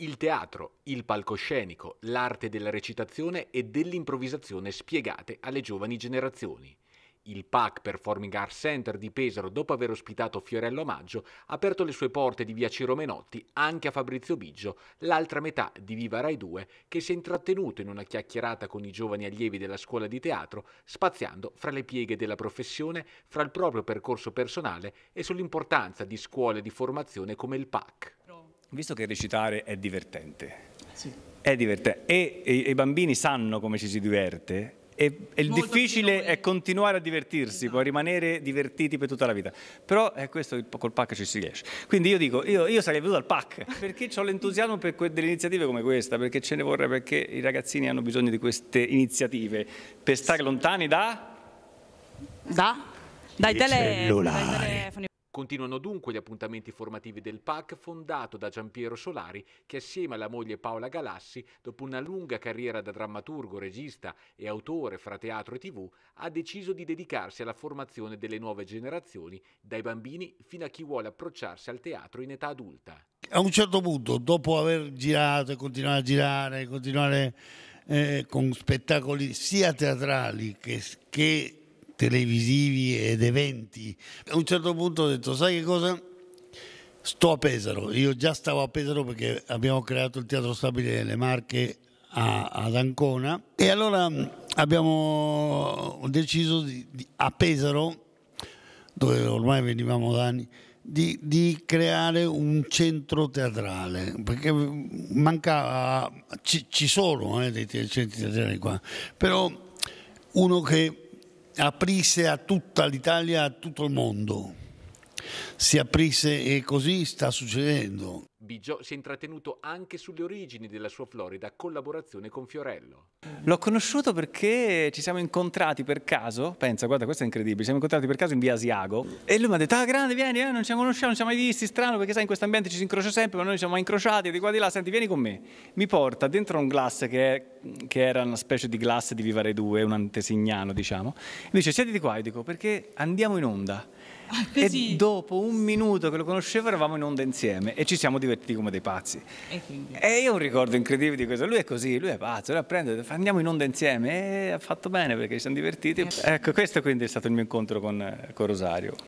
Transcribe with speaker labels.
Speaker 1: il teatro, il palcoscenico, l'arte della recitazione e dell'improvvisazione spiegate alle giovani generazioni. Il PAC Performing Arts Center di Pesaro, dopo aver ospitato Fiorello Maggio, ha aperto le sue porte di via Ciro Menotti anche a Fabrizio Biggio, l'altra metà di Viva Rai 2, che si è intrattenuto in una chiacchierata con i giovani allievi della scuola di teatro, spaziando fra le pieghe della professione, fra il proprio percorso personale e sull'importanza di scuole di formazione come il PAC. Visto che recitare
Speaker 2: è divertente, sì. è divertente. E, e, e, i bambini sanno come ci si diverte e, e il difficile è continuare a divertirsi, esatto. puoi rimanere divertiti per tutta la vita. Però è eh, questo, col PAC ci si riesce. Quindi io dico, io, io sarei venuto al PAC perché ho l'entusiasmo per delle iniziative come questa, perché ce ne vorrei, perché i ragazzini hanno bisogno di queste iniziative per stare lontani da... Da? Dai, telefoni.
Speaker 1: Continuano dunque gli appuntamenti formativi del PAC fondato da Giampiero Solari che assieme alla moglie Paola Galassi, dopo una lunga carriera da drammaturgo, regista e autore fra teatro e tv, ha deciso di dedicarsi alla formazione delle nuove generazioni, dai bambini fino a chi vuole approcciarsi al teatro in età adulta.
Speaker 3: A un certo punto, dopo aver girato e continuare a girare, continuare eh, con spettacoli sia teatrali che, che televisivi ed eventi. A un certo punto ho detto, sai che cosa? Sto a Pesaro, io già stavo a Pesaro perché abbiamo creato il Teatro Stabile delle Marche a, ad Ancona e allora mm, abbiamo deciso di, di, a Pesaro, dove ormai venivamo da anni, di, di, creare un centro teatrale, perché mm, mancava, ci, ci sono eh, dei centri teatrali qua, però uno che aprisse a tutta l'Italia, a tutto il mondo. Si aprisse e così sta succedendo.
Speaker 1: Bigio si è intrattenuto anche sulle origini della sua florida collaborazione con Fiorello.
Speaker 3: L'ho conosciuto
Speaker 2: perché ci siamo incontrati per caso, pensa, guarda, questo è incredibile, ci siamo incontrati per caso in via Asiago e lui mi ha detto, ah grande, vieni, eh, non ci conosciamo, non ci siamo mai visti, strano perché sai in questo ambiente ci si incrocia sempre, ma noi ci siamo mai incrociati, di qua di là, senti, vieni con me. Mi porta dentro un glass che è che era una specie di classe di Vivare 2, un antesignano diciamo, e dice siediti qua, io dico perché andiamo in onda. Ah, e dopo un minuto che lo conoscevo eravamo in onda insieme e ci siamo divertiti come dei pazzi. E, e io ho un ricordo incredibile di questo, lui è così, lui è pazzo, lui apprende, andiamo in onda insieme e ha fatto bene perché ci siamo divertiti. Eh. Ecco, questo quindi è stato il mio incontro con, eh, con Rosario.